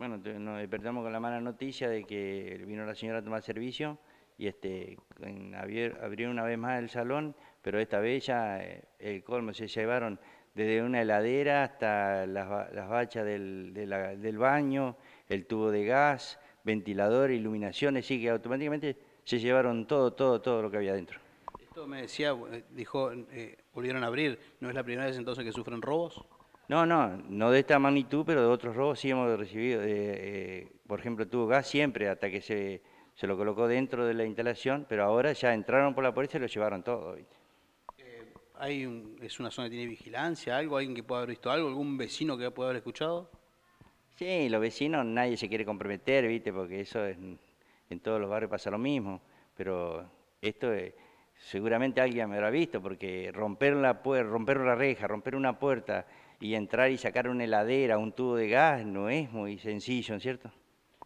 bueno, nos despertamos con la mala noticia de que vino la señora a tomar servicio y este, abrió una vez más el salón, pero esta vez ya eh, el colmo, se llevaron desde una heladera hasta las, las bachas del, del baño, el tubo de gas, ventilador, iluminaciones, así que automáticamente se llevaron todo, todo, todo lo que había dentro. Esto me decía, eh, dijo, eh, volvieron a abrir, ¿no es la primera vez entonces que sufren robos? No, no, no de esta magnitud, pero de otros robos sí hemos recibido. Eh, por ejemplo, tuvo gas siempre hasta que se, lo colocó dentro de la instalación, pero ahora ya entraron por la policía y lo llevaron todo. Eh, ¿hay un, ¿Es una zona que tiene vigilancia? ¿Algo? ¿Alguien que pueda haber visto algo? ¿Algún vecino que pueda haber escuchado? Sí, los vecinos nadie se quiere comprometer, ¿viste? Porque eso es, en todos los barrios pasa lo mismo, pero esto es seguramente alguien me habrá visto, porque romper, la romper una reja, romper una puerta y entrar y sacar una heladera, un tubo de gas, no es muy sencillo, ¿no es cierto?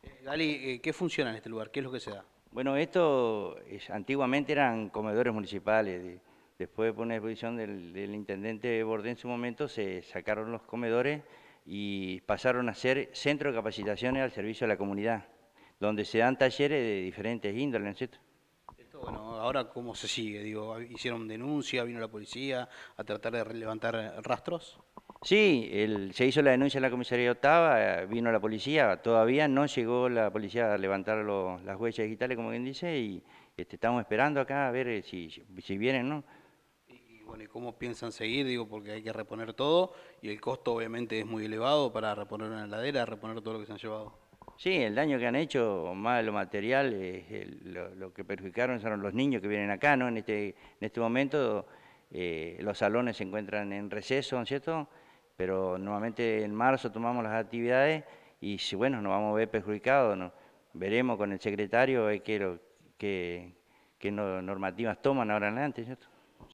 Eh, Dali, eh, ¿qué funciona en este lugar? ¿Qué es lo que se da? Bueno, esto antiguamente eran comedores municipales. después de poner exposición del, del intendente Bordé en su momento, se sacaron los comedores y pasaron a ser centro de capacitaciones al servicio de la comunidad, donde se dan talleres de diferentes índoles, ¿no es cierto? Bueno, ahora cómo se sigue, digo, hicieron denuncia, vino la policía a tratar de levantar rastros. Sí, el, se hizo la denuncia en la comisaría octava, vino la policía, todavía no llegó la policía a levantar las huellas digitales, como bien dice, y este, estamos esperando acá a ver eh, si, si vienen, ¿no? bueno, ¿y cómo piensan seguir? Digo, porque hay que reponer todo y el costo obviamente es muy elevado para reponer una heladera, reponer todo lo que se han llevado. Sí, el daño que han hecho, más de lo material, lo, que perjudicaron son los niños que vienen acá, ¿no? En este, en este momento eh, los salones se encuentran en receso, ¿no es cierto? Pero normalmente en marzo tomamos las actividades y bueno, nos vamos a ver perjudicados, ¿no? Veremos con el secretario qué, normativas toman ahora en adelante, ¿cierto?